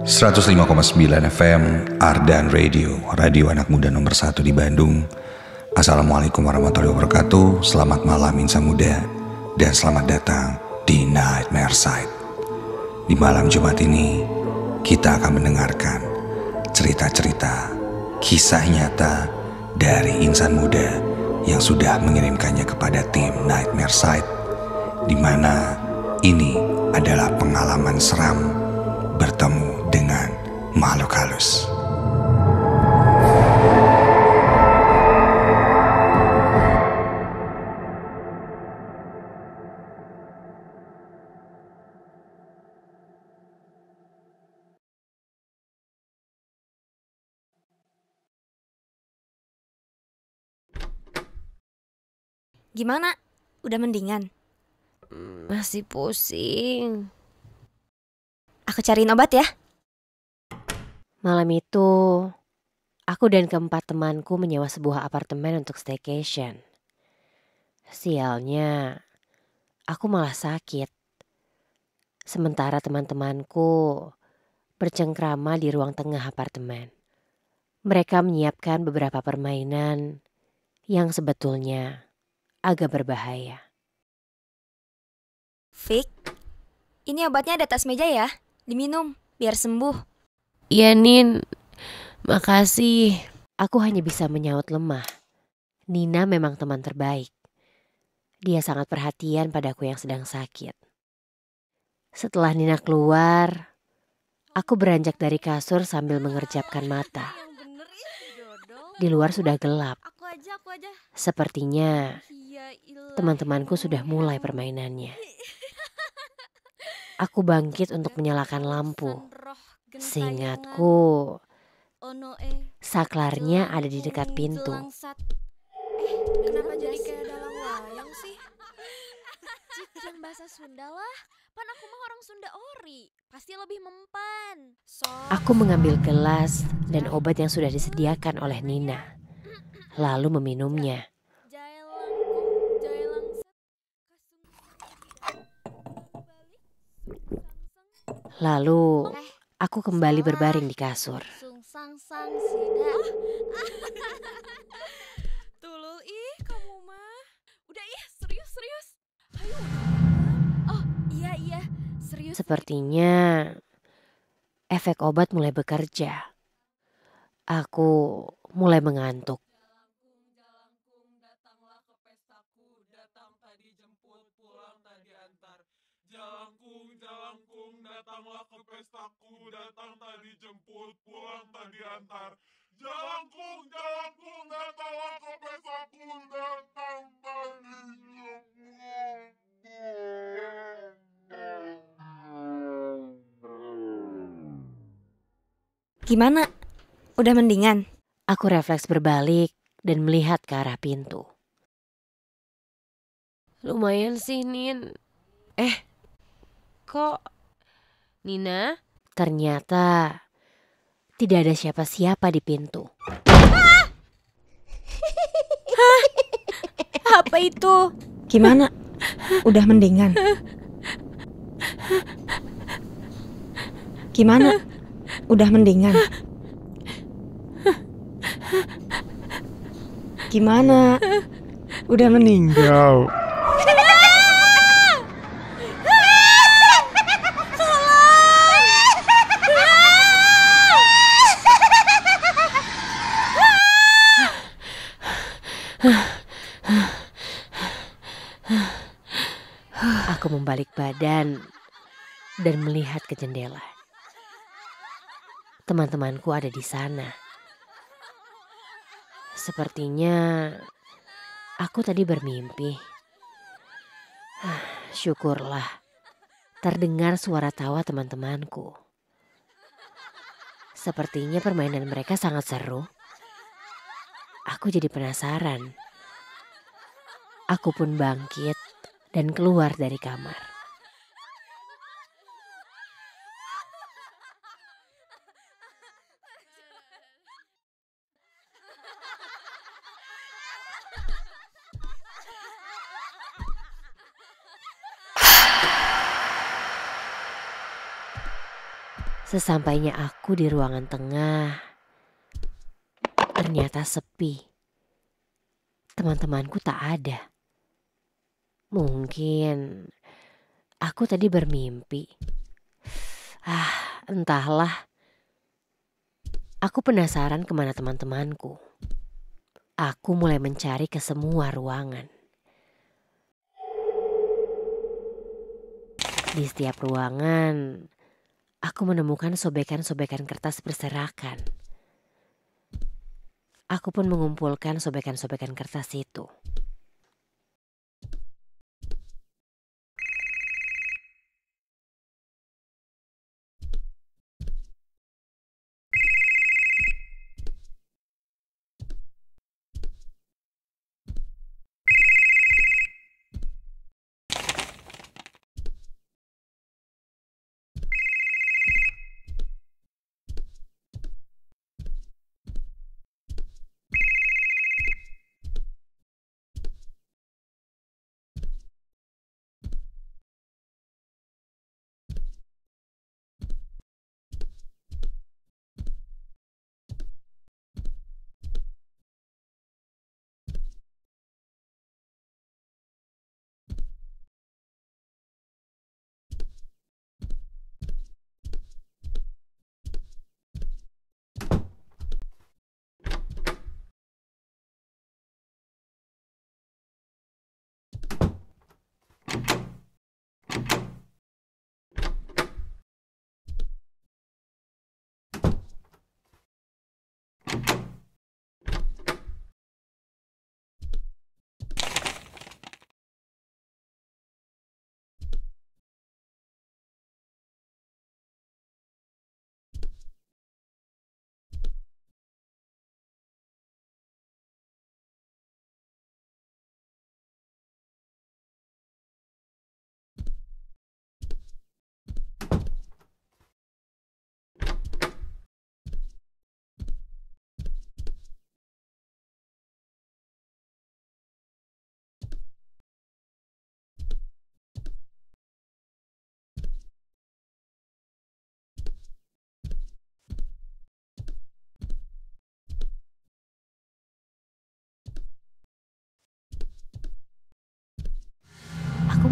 105,9 FM Ardan Radio, radio anak muda nomor satu di Bandung. Assalamualaikum warahmatullahi wabarakatuh. Selamat malam insan muda dan selamat datang di Nightmare Side. Di malam Jumat ini kita akan mendengarkan cerita-cerita kisah nyata dari insan muda yang sudah mengirimkannya kepada tim Nightmare Side di mana ini adalah pengalaman seram bertemu dengan makhluk halus. Gimana? Udah mendingan? Hmm, masih pusing. Aku cariin obat ya. Malam itu, aku dan keempat temanku menyewa sebuah apartemen untuk staycation. Sialnya, aku malah sakit. Sementara teman-temanku bercengkrama di ruang tengah apartemen. Mereka menyiapkan beberapa permainan yang sebetulnya agak berbahaya. Fik, ini obatnya ada tas meja ya? Diminum, biar sembuh. Iya, Nin. Makasih. Aku hanya bisa menyaut lemah. Nina memang teman terbaik. Dia sangat perhatian padaku yang sedang sakit. Setelah Nina keluar, aku beranjak dari kasur sambil mengerjapkan mata. Di luar sudah gelap. Sepertinya iya, teman-temanku sudah mulai permainannya. Aku bangkit untuk menyalakan lampu. Seingatku, saklarnya ada di dekat pintu. Kenapa lebih mempan. aku mengambil gelas dan obat yang sudah disediakan oleh Nina. Lalu meminumnya. Lalu aku kembali berbaring di kasur. Oh, iya, iya. Sepertinya efek obat mulai bekerja. Aku mulai mengantuk. datang tadi jemput, pulang tadi antar. Jalangkung, jalangkung, datanglah ke pesaku, datang tadi jemput. Gimana? Udah mendingan? Aku refleks berbalik dan melihat ke arah pintu. Lumayan sih, Nin. Eh, kok Nina? Ternyata tidak ada siapa-siapa di pintu. Ah! Hah? Apa itu? Gimana? Udah mendingan? Gimana? Udah mendingan? Gimana? Udah meninggal. Aku membalik badan dan melihat ke jendela. Teman-temanku ada di sana. Sepertinya aku tadi bermimpi. Syukurlah terdengar suara tawa teman-temanku. Sepertinya permainan mereka sangat seru. Aku jadi penasaran. Aku pun bangkit dan keluar dari kamar. Sesampainya aku di ruangan tengah, Ternyata sepi. Teman-temanku tak ada. Mungkin aku tadi bermimpi. Ah, entahlah. Aku penasaran kemana teman-temanku. Aku mulai mencari ke semua ruangan. Di setiap ruangan, aku menemukan sobekan-sobekan kertas berserakan. Aku pun mengumpulkan sobekan-sobekan kertas itu.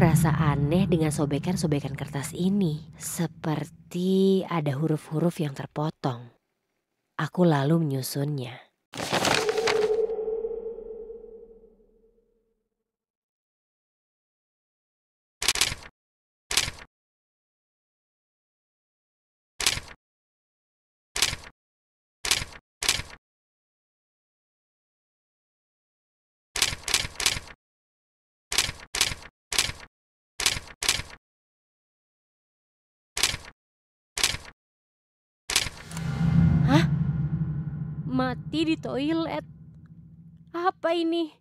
merasa aneh dengan sobekan-sobekan kertas ini, seperti ada huruf-huruf yang terpotong. Aku lalu menyusunnya. mati di toilet. Apa ini?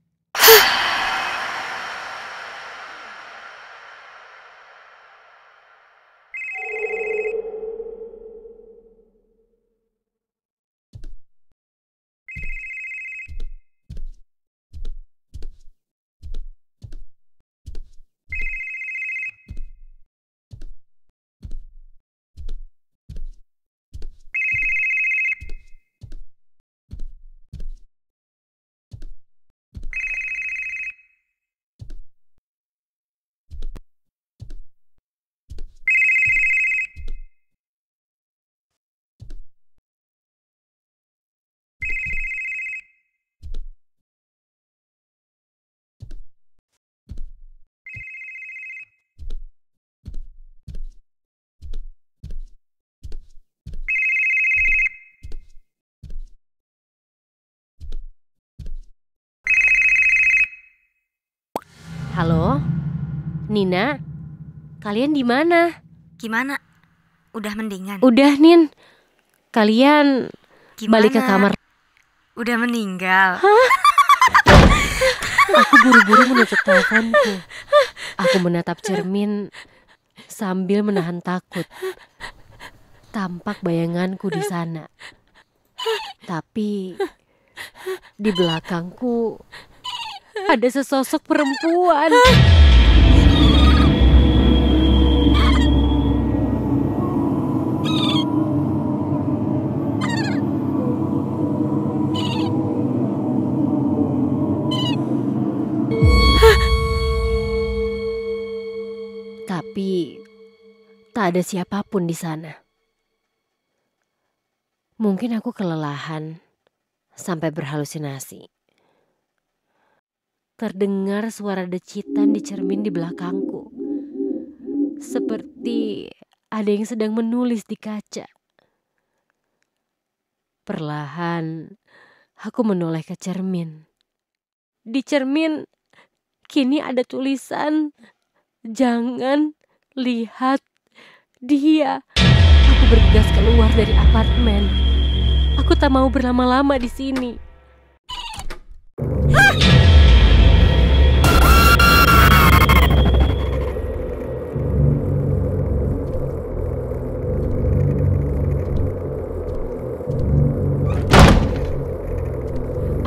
Nina, kalian di mana? Gimana? Udah mendingan? Udah, Nin. Kalian Gimana? balik ke kamar. Udah meninggal. Aku buru-buru menutup teleponku. Aku menatap cermin sambil menahan takut. Tampak bayanganku di sana. Tapi di belakangku ada sesosok perempuan. ada siapapun di sana. Mungkin aku kelelahan sampai berhalusinasi. Terdengar suara decitan di cermin di belakangku. Seperti ada yang sedang menulis di kaca. Perlahan, aku menoleh ke cermin. Di cermin, kini ada tulisan, jangan lihat dia. Aku bergegas keluar dari apartemen. Aku tak mau berlama-lama di sini.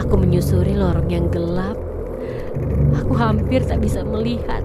Aku menyusuri lorong yang gelap. Aku hampir tak bisa melihat.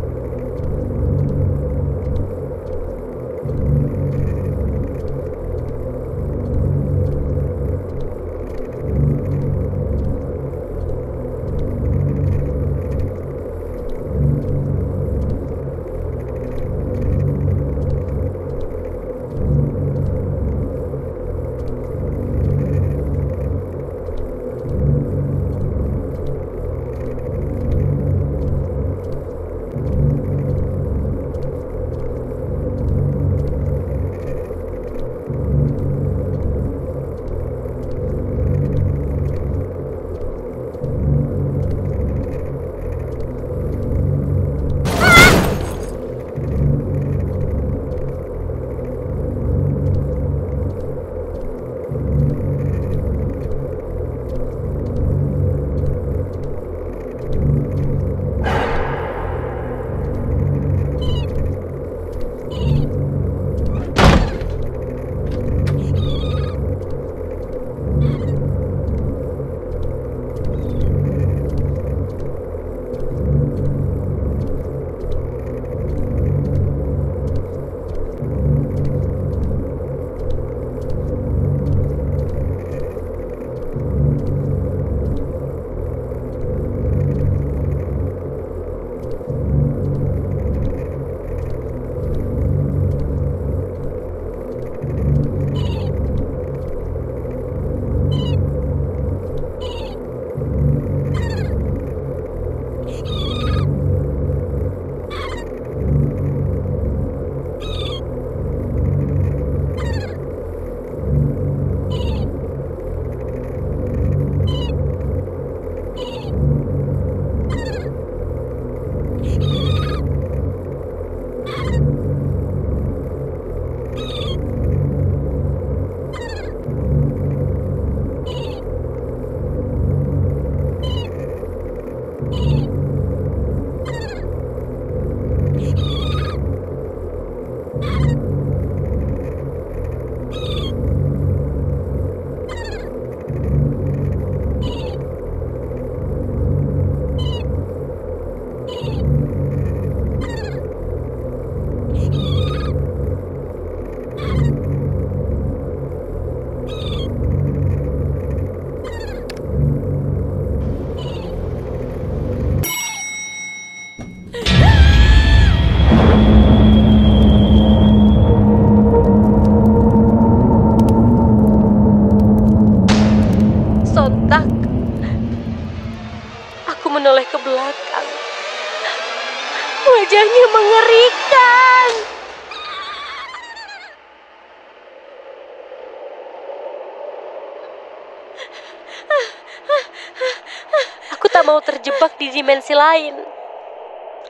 dimensi lain.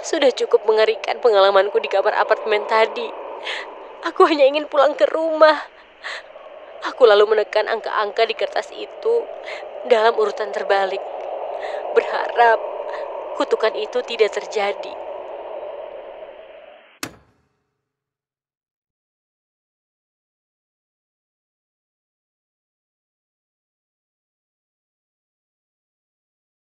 Sudah cukup mengerikan pengalamanku di kamar apartemen tadi. Aku hanya ingin pulang ke rumah. Aku lalu menekan angka-angka di kertas itu dalam urutan terbalik. Berharap kutukan itu tidak terjadi.